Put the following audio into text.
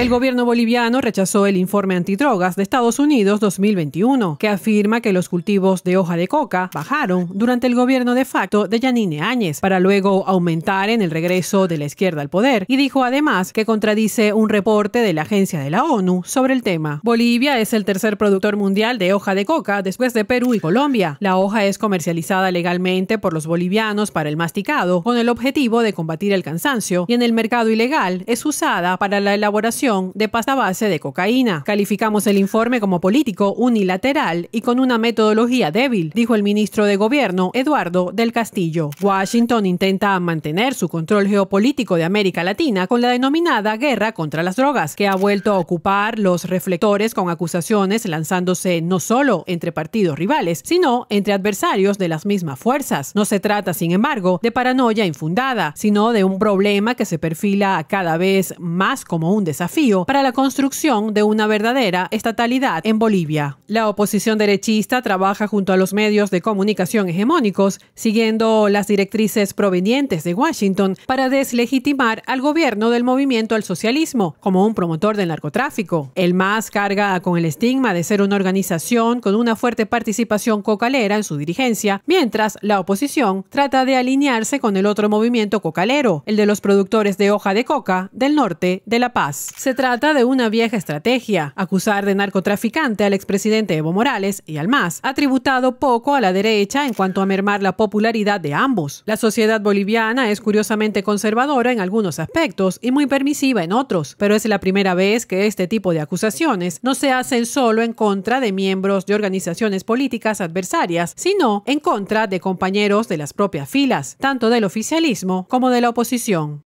El gobierno boliviano rechazó el informe antidrogas de Estados Unidos 2021, que afirma que los cultivos de hoja de coca bajaron durante el gobierno de facto de Yanine Áñez, para luego aumentar en el regreso de la izquierda al poder, y dijo además que contradice un reporte de la agencia de la ONU sobre el tema. Bolivia es el tercer productor mundial de hoja de coca después de Perú y Colombia. La hoja es comercializada legalmente por los bolivianos para el masticado, con el objetivo de combatir el cansancio, y en el mercado ilegal es usada para la elaboración de pasta base de cocaína. Calificamos el informe como político unilateral y con una metodología débil, dijo el ministro de Gobierno Eduardo del Castillo. Washington intenta mantener su control geopolítico de América Latina con la denominada guerra contra las drogas, que ha vuelto a ocupar los reflectores con acusaciones lanzándose no solo entre partidos rivales, sino entre adversarios de las mismas fuerzas. No se trata, sin embargo, de paranoia infundada, sino de un problema que se perfila cada vez más como un desafío para la construcción de una verdadera estatalidad en Bolivia. La oposición derechista trabaja junto a los medios de comunicación hegemónicos, siguiendo las directrices provenientes de Washington para deslegitimar al gobierno del movimiento al socialismo como un promotor del narcotráfico. El MAS carga con el estigma de ser una organización con una fuerte participación cocalera en su dirigencia, mientras la oposición trata de alinearse con el otro movimiento cocalero, el de los productores de hoja de coca del norte de La Paz. Se trata de una vieja estrategia. Acusar de narcotraficante al expresidente Evo Morales y al MAS ha tributado poco a la derecha en cuanto a mermar la popularidad de ambos. La sociedad boliviana es curiosamente conservadora en algunos aspectos y muy permisiva en otros, pero es la primera vez que este tipo de acusaciones no se hacen solo en contra de miembros de organizaciones políticas adversarias, sino en contra de compañeros de las propias filas, tanto del oficialismo como de la oposición.